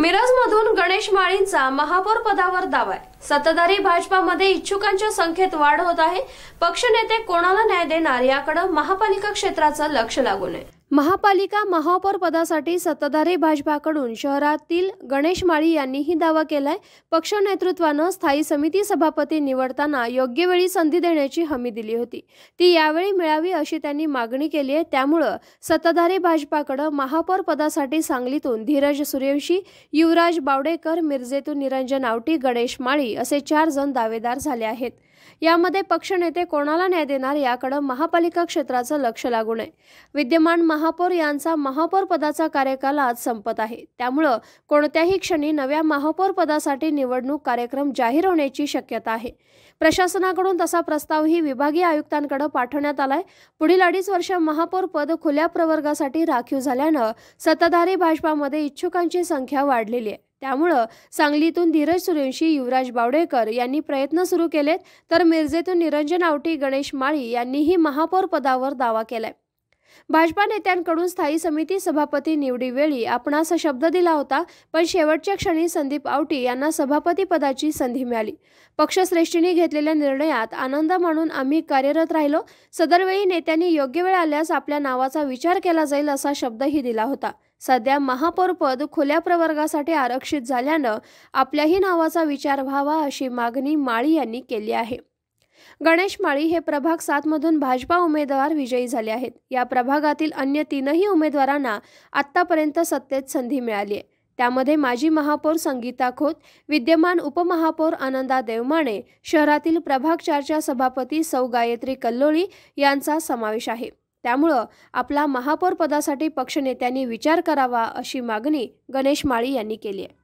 मिरज मधून गणेश माळींचा महापौर पदावर दावा आहे सत्ताधारी भाजपामध्ये इच्छुकांच्या संख्येत वाढ होत आहे पक्षनेते कोणाला न्याय देणार याकडे महापालिका क्षेत्राचं लक्ष लागू नये महापालिका महापौर पदासाठी सत्ताधारी भाजपाकडून शहरातील गणेश माळी यांनीही दावा केलाय पक्ष नेतृत्वानं स्थायी समिती सभापती निवडताना योग्य वेळी संधी देण्याची हमी दिली होती ती यावेळी मिळावी अशी त्यांनी मागणी केली आहे त्यामुळं सत्ताधारी भाजपाकडं महापौर पदासाठी सांगलीतून धीरज सूर्यवंशी युवराज बावडेकर मिरजेतून निरंजन आवटी गणेश माळी असे चार जण दावेदार झाले आहेत यामध्ये पक्षनेते कोणाला न्याय देणार याकडे महापालिका क्षेत्राचं लक्ष लागू नये विद्यमान महापौर यांचा महापौर पदाचा कार्यकाल आज संपत आहे त्यामुळं कोणत्याही क्षणी नव्या महापौर पदासाठी निवडणूक कार्यक्रम जाहीर होण्याची शक्यता आहे प्रशासनाकडून तसा प्रस्तावही विभागीय आयुक्तांकडे पाठवण्यात आलाय पुढील अडीच वर्ष महापौर पद खुल्या प्रवर्गासाठी राखीव झाल्यानं सत्ताधारी भाजपामध्ये इच्छुकांची संख्या वाढलेली आहे त्यामुळं सांगलीतून धीरज सूर्यवंशी युवराज बावडेकर यांनी प्रयत्न सुरू केलेत तर मिरजेतून निरंजन आवटी गणेश माळी यांनीही महापौर पदावर दावा केलाय भाजपा नेत्यांकडून स्थायी समिती सभापती निवडीवेळी आपणास शब्द दिला होता पण शेवटच्या क्षणी संदीप आवटी यांना सभापती पदाची संधी मिळाली पक्षश्रेष्ठींनी घेतलेल्या निर्णयात आनंद मानून आम्ही कार्यरत राहिलो सदरवेळी नेत्यांनी योग्य वेळ आल्यास आपल्या नावाचा विचार केला जाईल असा शब्दही दिला होता सध्या महापौरपद खुल्या प्रवर्गासाठी आरक्षित झाल्यानं आपल्याही नावाचा विचार व्हावा अशी मागणी माळी यांनी केली आहे गणेश माळी हे प्रभाग सातमधून भाजपा उमेदवार विजयी झाले आहेत या प्रभागातील अन्य तीनही उमेदवारांना आत्तापर्यंत सत्तेत संधी मिळाली आहे त्यामध्ये माजी महापौर संगीता खोत विद्यमान उपमहापौर आनंदा देवमाने शहरातील प्रभाग चारच्या सभापती सौ गायत्री कल्लोळी यांचा समावेश आहे त्यामुळं आपला महापौर पदासाठी पक्षनेत्यांनी विचार करावा अशी मागणी गणेश माळी यांनी केली आहे